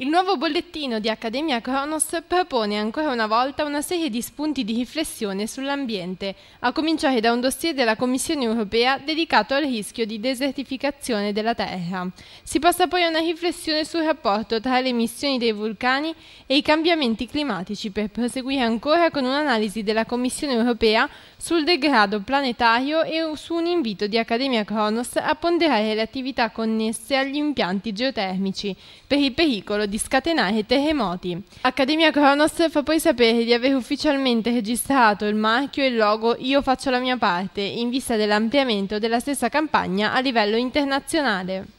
Il nuovo bollettino di Accademia Kronos propone ancora una volta una serie di spunti di riflessione sull'ambiente, a cominciare da un dossier della Commissione europea dedicato al rischio di desertificazione della Terra. Si passa poi a una riflessione sul rapporto tra le emissioni dei vulcani e i cambiamenti climatici per proseguire ancora con un'analisi della Commissione europea sul degrado planetario e su un invito di Accademia Kronos a ponderare le attività connesse agli impianti geotermici per il pericolo di scatenare terremoti. Accademia Kronos fa poi sapere di aver ufficialmente registrato il marchio e il logo Io faccio la mia parte in vista dell'ampliamento della stessa campagna a livello internazionale.